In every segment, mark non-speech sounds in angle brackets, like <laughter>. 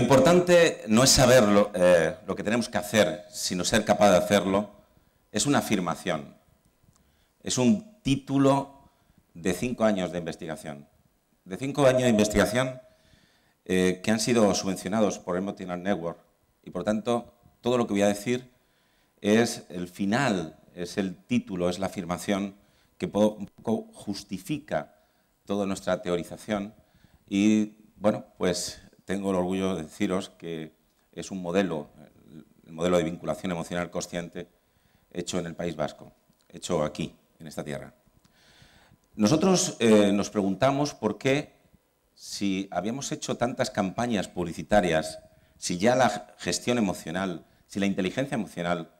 importante no es saber eh, lo, que tenemos que hacer, sino ser capaz de hacerlo. Es una afirmación, es un título de cinco años de investigación. De cinco años de investigación eh, que han sido subvencionados por el Motinal Network y por tanto todo lo que voy a decir es el final, es el título, es la afirmación que justifica toda nuestra teorización y bueno, pues tengo el orgullo de deciros que es un modelo, el modelo de vinculación emocional consciente hecho en el País Vasco, hecho aquí, en esta tierra. Nosotros eh, nos preguntamos por qué, si habíamos hecho tantas campañas publicitarias, si ya la gestión emocional, si la inteligencia emocional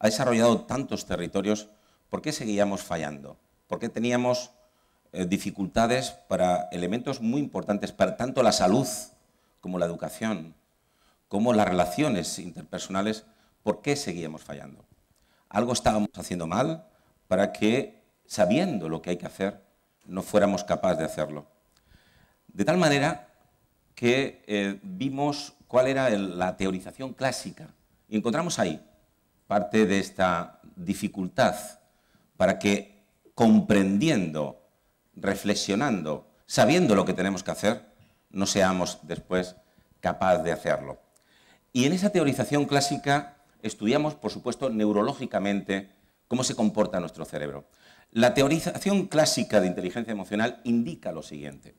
ha desarrollado tantos territorios, ¿por qué seguíamos fallando? ¿Por qué teníamos eh, dificultades para elementos muy importantes, para tanto la salud como la educación, como las relaciones interpersonales, ¿por qué seguíamos fallando? Algo estábamos haciendo mal para que, sabiendo lo que hay que hacer, no fuéramos capaces de hacerlo. De tal manera que eh, vimos cuál era la teorización clásica y encontramos ahí parte de esta dificultad para que comprendiendo, reflexionando, sabiendo lo que tenemos que hacer, no seamos después capaces de hacerlo. Y en esa teorización clásica estudiamos, por supuesto, neurológicamente cómo se comporta nuestro cerebro. La teorización clásica de inteligencia emocional indica lo siguiente.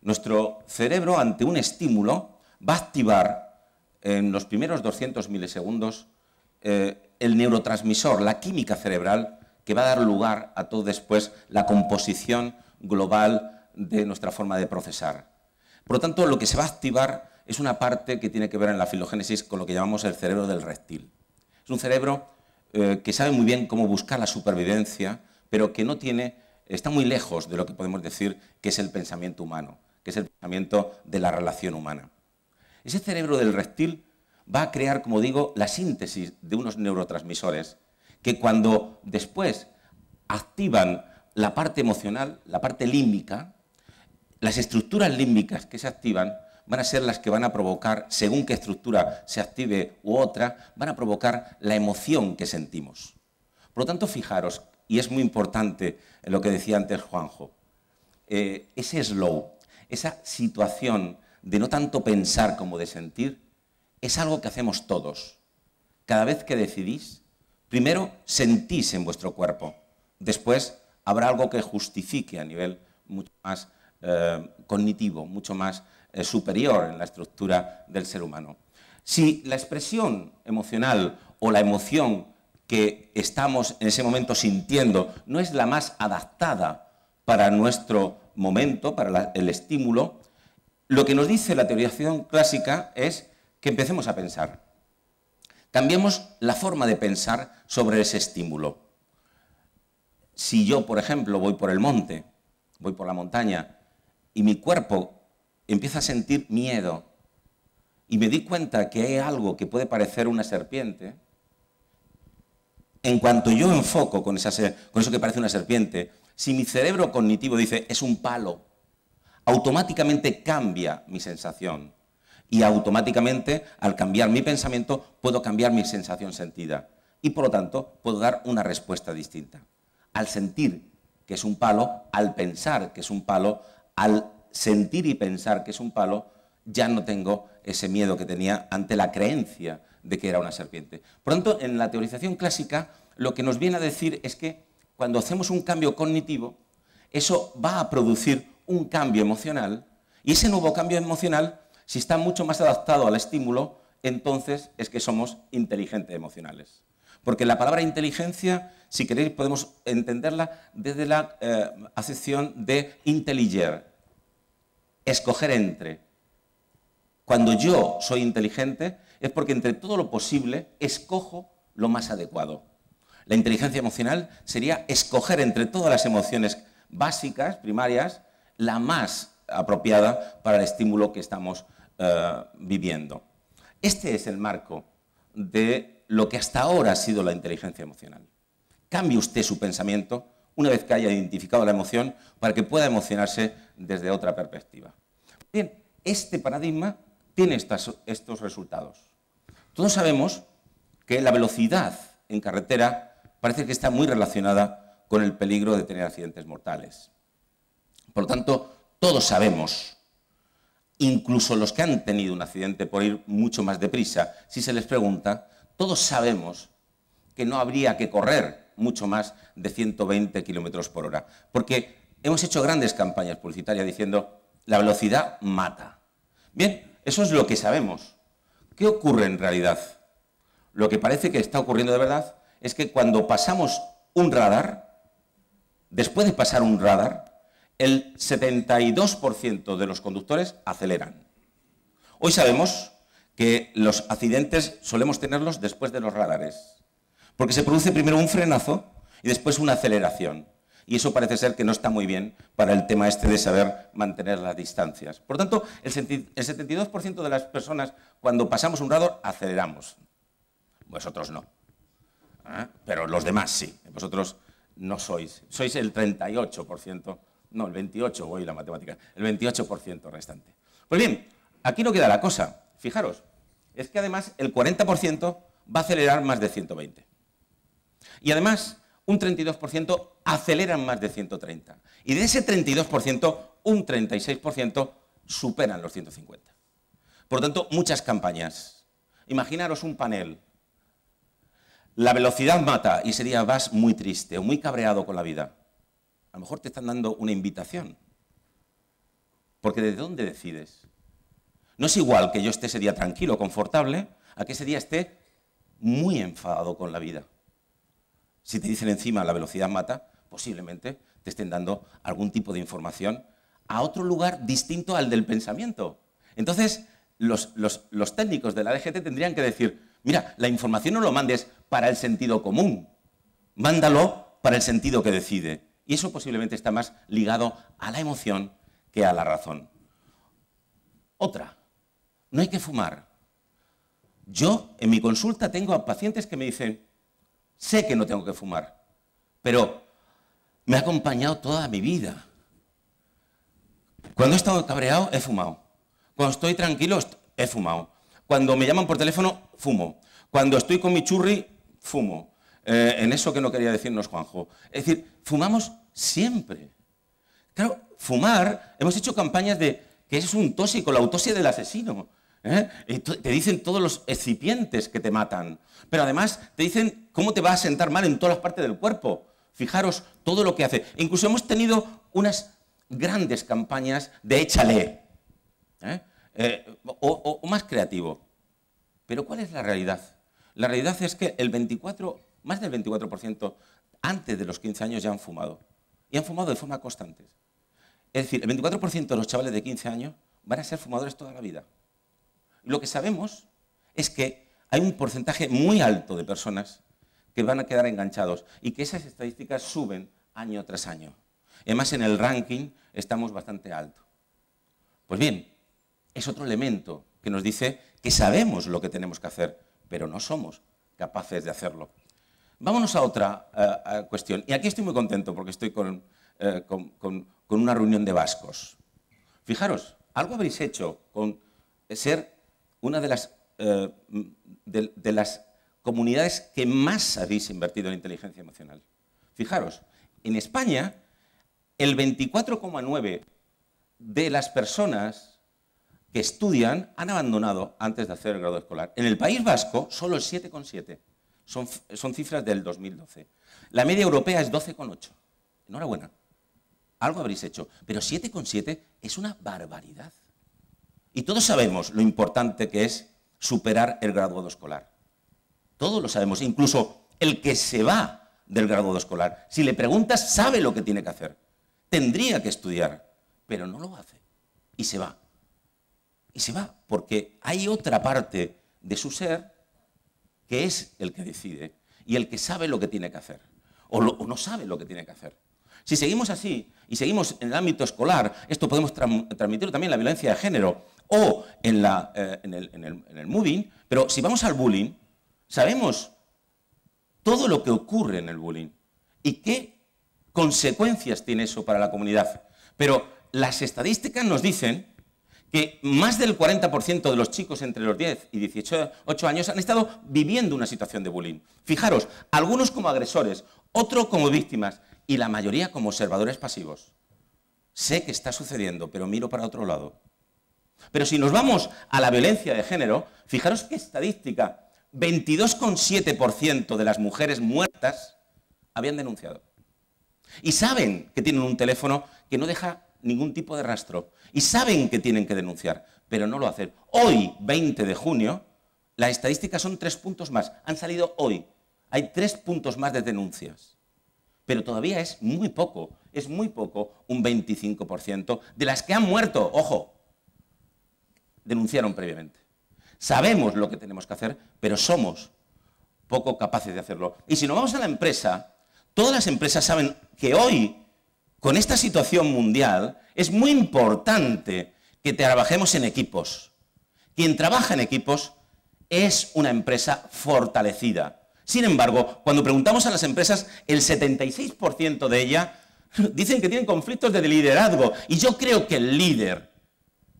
Nuestro cerebro, ante un estímulo, va a activar en los primeros 200 milisegundos eh, el neurotransmisor, la química cerebral, que va a dar lugar a todo después la composición global de nuestra forma de procesar. Por lo tanto, lo que se va a activar es una parte que tiene que ver en la filogénesis con lo que llamamos el cerebro del reptil. Es un cerebro eh, que sabe muy bien cómo buscar la supervivencia, pero que no tiene, está muy lejos de lo que podemos decir que es el pensamiento humano, que es el pensamiento de la relación humana. Ese cerebro del reptil va a crear, como digo, la síntesis de unos neurotransmisores que cuando después activan la parte emocional, la parte límbica, las estructuras límbicas que se activan van a ser las que van a provocar, según qué estructura se active u otra, van a provocar la emoción que sentimos. Por lo tanto, fijaros, y es muy importante lo que decía antes Juanjo, eh, ese slow, esa situación de no tanto pensar como de sentir, es algo que hacemos todos. Cada vez que decidís, primero sentís en vuestro cuerpo, después habrá algo que justifique a nivel mucho más eh, cognitivo, mucho más eh, superior en la estructura del ser humano. Si la expresión emocional o la emoción que estamos en ese momento sintiendo no es la más adaptada para nuestro momento, para el estímulo, lo que nos dice la teorización clásica es que empecemos a pensar. Cambiemos la forma de pensar sobre ese estímulo. Si yo, por ejemplo, voy por el monte, voy por la montaña y mi cuerpo empieza a sentir miedo y me di cuenta que hay algo que puede parecer una serpiente, en cuanto yo enfoco con, eso que parece una serpiente, si mi cerebro cognitivo dice es un palo, automáticamente cambia mi sensación. Y automáticamente, al cambiar mi pensamiento, puedo cambiar mi sensación sentida. Y por lo tanto, puedo dar una respuesta distinta. Al sentir que es un palo, al pensar que es un palo, al sentir y pensar que es un palo, ya no tengo ese miedo que tenía ante la creencia de que era una serpiente. Pronto, en la teorización clásica, lo que nos viene a decir es que cuando hacemos un cambio cognitivo, eso va a producir un cambio emocional y ese nuevo cambio emocional, si está mucho más adaptado al estímulo, entonces es que somos inteligentes emocionales. Porque la palabra inteligencia, si queréis, podemos entenderla desde la eh, acepción de intelliger, escoger entre. Cuando yo soy inteligente es porque entre todo lo posible escojo lo más adecuado. La inteligencia emocional sería escoger entre todas las emociones básicas, primarias, la más apropiada para el estímulo que estamos eh, viviendo. Este es el marco de lo que hasta ahora ha sido la inteligencia emocional. Cambie usted su pensamiento una vez que haya identificado la emoción para que pueda emocionarse desde otra perspectiva. Bien, este paradigma tiene estos resultados. Todos sabemos que la velocidad en carretera parece que está muy relacionada con el peligro de tener accidentes mortales. Por lo tanto, todos sabemos, incluso los que han tenido un accidente por ir mucho más deprisa, si se les pregunta, todos sabemos que no habría que correr mucho más de 120 kilómetros por hora, porque hemos hecho grandes campañas publicitarias diciendo la velocidad mata. Bien, eso es lo que sabemos. ¿Qué ocurre en realidad? Lo que parece que está ocurriendo de verdad es que cuando pasamos un radar, después de pasar un radar, el 72% de los conductores aceleran. Hoy sabemos que los accidentes solemos tenerlos después de los radares. Porque se produce primero un frenazo y después una aceleración. Y eso parece ser que no está muy bien para el tema este de saber mantener las distancias. Por tanto, el 72% de las personas cuando pasamos un radar aceleramos. Vosotros no. ¿Ah? Pero los demás sí. Vosotros no sois. Sois el 38%. No, el 28, voy a la matemática. El 28% restante. Pues bien, aquí no queda la cosa. Fijaros, es que además el 40% va a acelerar más de 120. Y además, un 32% aceleran más de 130. Y de ese 32%, un 36% superan los 150. Por lo tanto, muchas campañas. Imaginaros un panel. La velocidad mata y sería vas muy triste o muy cabreado con la vida. A lo mejor te están dando una invitación. Porque ¿de dónde decides? No es igual que yo esté ese día tranquilo, confortable, a que ese día esté muy enfadado con la vida. Si te dicen encima la velocidad mata, posiblemente te estén dando algún tipo de información a otro lugar distinto al del pensamiento. Entonces, los, técnicos de la DGT tendrían que decir, mira, la información no lo mandes para el sentido común, mándalo para el sentido que decide. Y eso posiblemente está más ligado a la emoción que a la razón. Otra, no hay que fumar. Yo en mi consulta tengo a pacientes que me dicen, sé que no tengo que fumar, pero me ha acompañado toda mi vida. Cuando he estado cabreado, he fumado. Cuando estoy tranquilo, he fumado. Cuando me llaman por teléfono, fumo. Cuando estoy con mi churri, fumo. Eh, en eso que no quería decirnos Juanjo. Es decir, fumamos siempre. Claro, fumar, hemos hecho campañas de que es un tóxico, la autopsia del asesino. ¿Eh? te dicen todos los excipientes que te matan, pero además te dicen cómo te va a sentar mal en todas las partes del cuerpo. Fijaros todo lo que hace. Incluso hemos tenido unas grandes campañas de échale, ¿eh? Eh, o, más creativo. Pero ¿cuál es la realidad? La realidad es que el 24, más del 24% antes de los 15 años ya han fumado. Y han fumado de forma constante. Es decir, el 24% de los chavales de 15 años van a ser fumadores toda la vida. Lo que sabemos es que hay un porcentaje muy alto de personas que van a quedar enganchados y que esas estadísticas suben año tras año. Además, en el ranking estamos bastante alto. Pues bien, es otro elemento que nos dice que sabemos lo que tenemos que hacer, pero no somos capaces de hacerlo. Vámonos a otra eh, cuestión. Y aquí estoy muy contento porque estoy eh, con, con una reunión de vascos. Fijaros, algo habréis hecho con ser una de las, eh, de, las comunidades que más habéis invertido en inteligencia emocional. Fijaros, en España el 24,9% de las personas que estudian han abandonado antes de hacer el grado escolar. En el País Vasco, solo el 7,7%. Son, son cifras del 2012. La media europea es 12,8%. Enhorabuena. Algo habréis hecho. Pero 7,7 es una barbaridad. Y todos sabemos lo importante que es superar el graduado escolar. Todos lo sabemos, incluso el que se va del graduado escolar. Si le preguntas, sabe lo que tiene que hacer. Tendría que estudiar, pero no lo hace. Y se va. Y se va, porque hay otra parte de su ser que es el que decide y el que sabe lo que tiene que hacer. o, no sabe lo que tiene que hacer. Si seguimos así y seguimos en el ámbito escolar, esto podemos transmitirlo también la violencia de género o eh, en, el, en, moving, pero si vamos al bullying, sabemos todo lo que ocurre en el bullying y qué consecuencias tiene eso para la comunidad. Pero las estadísticas nos dicen que más del 40% de los chicos entre los 10 y 18 años han estado viviendo una situación de bullying. Fijaros, algunos como agresores, otros como víctimas y la mayoría como observadores pasivos. Sé que está sucediendo, pero miro para otro lado. Pero si nos vamos a la violencia de género, fijaros qué estadística, 22,7% de las mujeres muertas habían denunciado. Y saben que tienen un teléfono que no deja ningún tipo de rastro. Y saben que tienen que denunciar, pero no lo hacen. Hoy, 20 de junio, las estadísticas son tres puntos más. Han salido hoy. Hay tres puntos más de denuncias. Pero todavía es muy poco, es muy poco, un 25% de las que han muerto, ojo, denunciaron previamente. Sabemos lo que tenemos que hacer, pero somos poco capaces de hacerlo. Y si nos vamos a la empresa, todas las empresas saben que hoy, con esta situación mundial, es muy importante que trabajemos en equipos. Quien trabaja en equipos es una empresa fortalecida. Sin embargo, cuando preguntamos a las empresas, el 76% de ellas <laughs> dicen que tienen conflictos de liderazgo. Y yo creo que el líder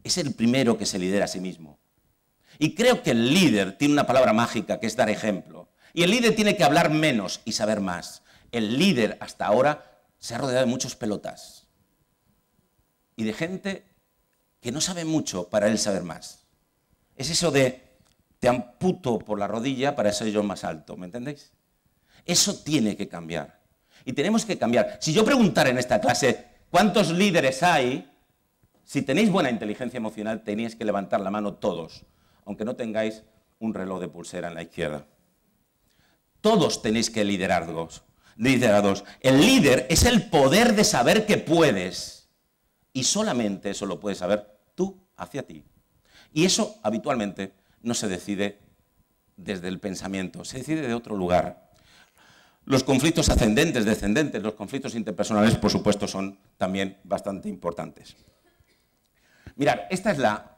es el primero que se lidera a sí mismo. Y creo que el líder tiene una palabra mágica, que es dar ejemplo. Y el líder tiene que hablar menos y saber más. El líder hasta ahora se ha rodeado de muchos pelotas y de gente que no sabe mucho para él saber más. Es eso de te amputo por la rodilla para ser yo más alto, ¿me entendéis? Eso tiene que cambiar. Y tenemos que cambiar. Si yo preguntara en esta clase cuántos líderes hay, si tenéis buena inteligencia emocional, tenéis que levantar la mano todos, aunque no tengáis un reloj de pulsera en la izquierda. Todos tenéis que liderarlos. Liderados. El líder es el poder de saber que puedes. Y solamente eso lo puedes saber tú hacia ti. Y eso habitualmente no se decide desde el pensamiento, se decide de otro lugar. Los conflictos ascendentes, descendentes, los conflictos interpersonales, por supuesto, son también bastante importantes. Mirad, esta es la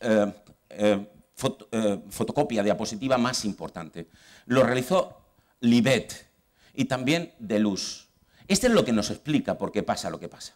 eh, eh, eh, fotocopia diapositiva más importante. Lo realizó Libet y también Deluz. Este es lo que nos explica por qué pasa lo que pasa.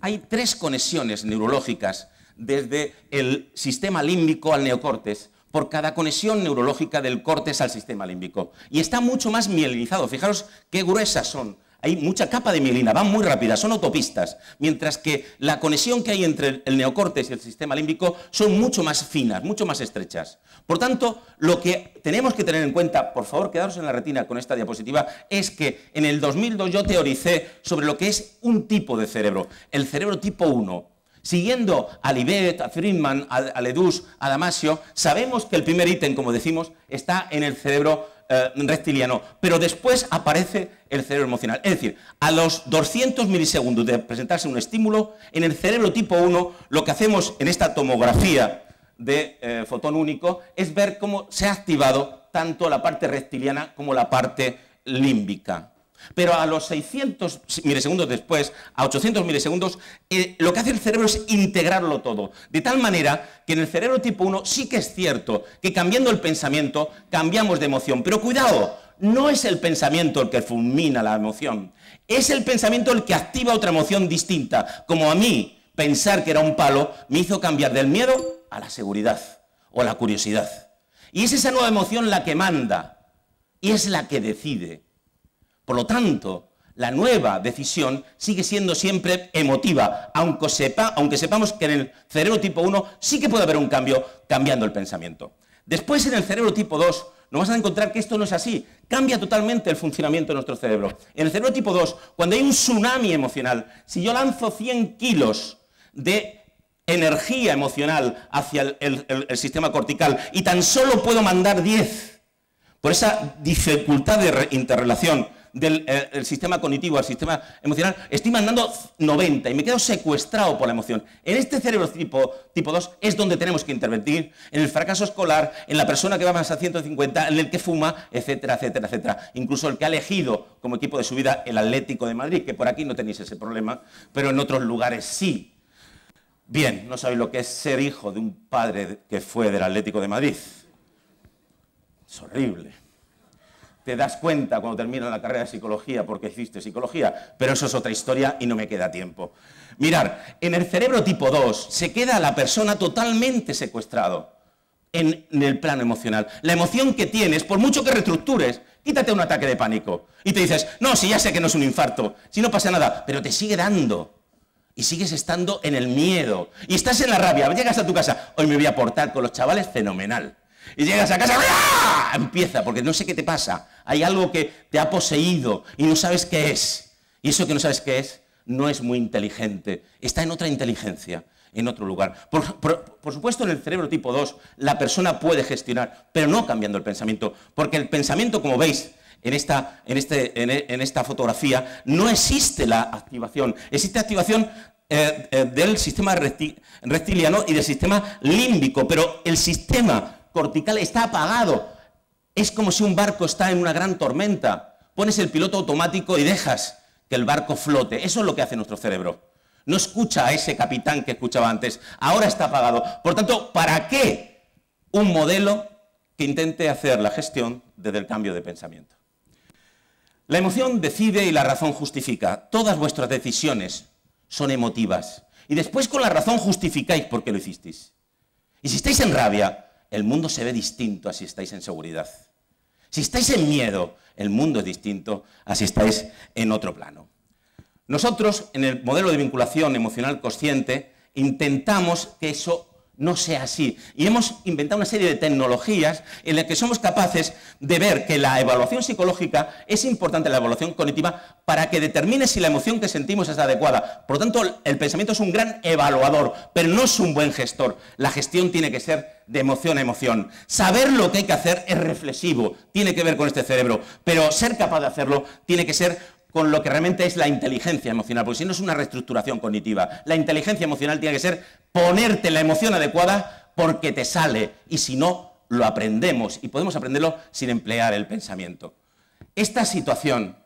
Hay tres conexiones neurológicas desde el sistema límbico al neocortes por cada conexión neurológica del córtex al sistema límbico. Y está mucho más mielinizado. Fijaros qué gruesas son hay mucha capa de mielina, van muy rápidas, son autopistas, mientras que la conexión que hay entre el neocórtex y el sistema límbico son mucho más finas, mucho más estrechas. Por tanto, lo que tenemos que tener en cuenta, por favor, quedaros en la retina con esta diapositiva, es que en el 2002 yo teoricé sobre lo que es un tipo de cerebro, el cerebro tipo 1. Siguiendo a Libet, a Friedman, a, Ledus, a Damasio, sabemos que el primer ítem, como decimos, está en el cerebro eh, reptiliano, pero después aparece el cerebro emocional. Es decir, a los 200 milisegundos de presentarse un estímulo, en el cerebro tipo 1, lo que hacemos en esta tomografía de eh, fotón único es ver cómo se ha activado tanto la parte reptiliana como la parte límbica. Pero a los 600 milisegundos después, a 800 milisegundos, eh, lo que hace el cerebro es integrarlo todo. De tal manera que en el cerebro tipo 1 sí que es cierto que cambiando el pensamiento cambiamos de emoción. Pero cuidado, no es el pensamiento el que fulmina la emoción. Es el pensamiento el que activa otra emoción distinta. Como a mí, pensar que era un palo me hizo cambiar del miedo a la seguridad o la curiosidad. Y es esa nueva emoción la que manda y es la que decide. Por lo tanto, la nueva decisión sigue siendo siempre emotiva, aunque, sepamos que en el cerebro tipo 1 sí que puede haber un cambio cambiando el pensamiento. Después en el cerebro tipo 2 nos vas a encontrar que esto no es así, cambia totalmente el funcionamiento de nuestro cerebro. En el cerebro tipo 2, cuando hay un tsunami emocional, si yo lanzo 100 kilos de energía emocional hacia el sistema cortical y tan solo puedo mandar 10, por esa dificultad de interrelación, del eh, sistema cognitivo al sistema emocional, estoy mandando 90 y me quedo secuestrado por la emoción. En este cerebro tipo, tipo 2 es donde tenemos que intervenir, en el fracaso escolar, en la persona que va más a 150, en el que fuma, etcétera, etcétera, etcétera. Incluso el que ha elegido como equipo de su vida el Atlético de Madrid, que por aquí no tenéis ese problema, pero en otros lugares sí. Bien, no sabéis lo que es ser hijo de un padre que fue del Atlético de Madrid. Es horrible te das cuenta cuando terminas la carrera de psicología porque hiciste psicología, pero eso es otra historia y no me queda tiempo. Mirar, en el cerebro tipo 2 se queda la persona totalmente secuestrado en, en el plano emocional. La emoción que tienes, por mucho que reestructures, quítate un ataque de pánico y te dices, no, si ya sé que no es un infarto, si no pasa nada, pero te sigue dando. Y sigues estando en el miedo. Y estás en la rabia. Llegas a tu casa. Hoy me voy a portar con los chavales fenomenal. Y llegas a casa, y empieza, porque no sé qué te pasa. Hay algo que te ha poseído y no sabes qué es. Y eso que no sabes qué es no es muy inteligente. Está en otra inteligencia, en otro lugar. Por, por, supuesto, en el cerebro tipo 2 la persona puede gestionar, pero no cambiando el pensamiento. Porque el pensamiento, como veis, en esta, en, este, en, esta fotografía, no existe la activación. Existe activación eh, eh, del sistema reptiliano y del sistema límbico, pero el sistema cortical está apagado. Es como si un barco está en una gran tormenta. Pones el piloto automático y dejas que el barco flote. Eso es lo que hace nuestro cerebro. No escucha a ese capitán que escuchaba antes. Ahora está apagado. Por tanto, ¿para qué un modelo que intente hacer la gestión desde el cambio de pensamiento? La emoción decide y la razón justifica. Todas vuestras decisiones son emotivas. Y después con la razón justificáis por qué lo hicisteis. Y si estáis en rabia, el mundo se ve distinto a si estáis en seguridad. Si estáis en miedo, el mundo es distinto a si estáis en otro plano. Nosotros, en el modelo de vinculación emocional consciente, intentamos que eso no sea así. Y hemos inventado una serie de tecnologías en las que somos capaces de ver que la evaluación psicológica es importante, la evaluación cognitiva, para que determine si la emoción que sentimos es adecuada. Por lo tanto, el pensamiento es un gran evaluador, pero no es un buen gestor. La gestión tiene que ser de emoción a emoción. Saber lo que hay que hacer es reflexivo, tiene que ver con este cerebro, pero ser capaz de hacerlo tiene que ser con lo que realmente es la inteligencia emocional, porque si no es una reestructuración cognitiva. La inteligencia emocional tiene que ser ponerte la emoción adecuada porque te sale, y si no, lo aprendemos, y podemos aprenderlo sin emplear el pensamiento. Esta situación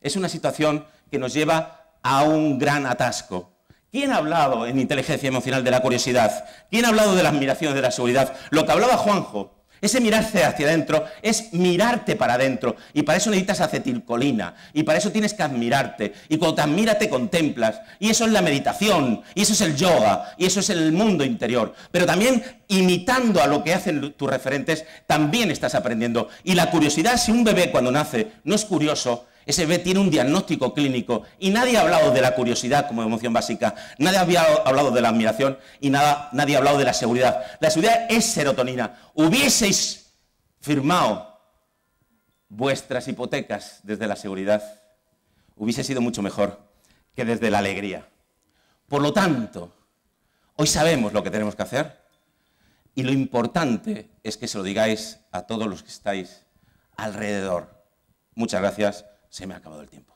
es una situación que nos lleva a un gran atasco. ¿Quién ha hablado en inteligencia emocional de la curiosidad? ¿Quién ha hablado de la admiración, de la seguridad? Lo que hablaba Juanjo, ese mirarse hacia adentro es mirarte para adentro. Y para eso necesitas acetilcolina. Y para eso tienes que admirarte. Y cuando te admiras te contemplas. Y eso es la meditación. Y eso es el yoga. Y eso es el mundo interior. Pero también imitando a lo que hacen tus referentes, también estás aprendiendo. Y la curiosidad, si un bebé cuando nace no es curioso, ese B tiene un diagnóstico clínico y nadie ha hablado de la curiosidad como emoción básica, nadie ha hablado de la admiración y nada, nadie ha hablado de la seguridad. La seguridad es serotonina. Hubieseis firmado vuestras hipotecas desde la seguridad, hubiese sido mucho mejor que desde la alegría. Por lo tanto, hoy sabemos lo que tenemos que hacer y lo importante es que se lo digáis a todos los que estáis alrededor. Muchas gracias se me ha acabado el tiempo.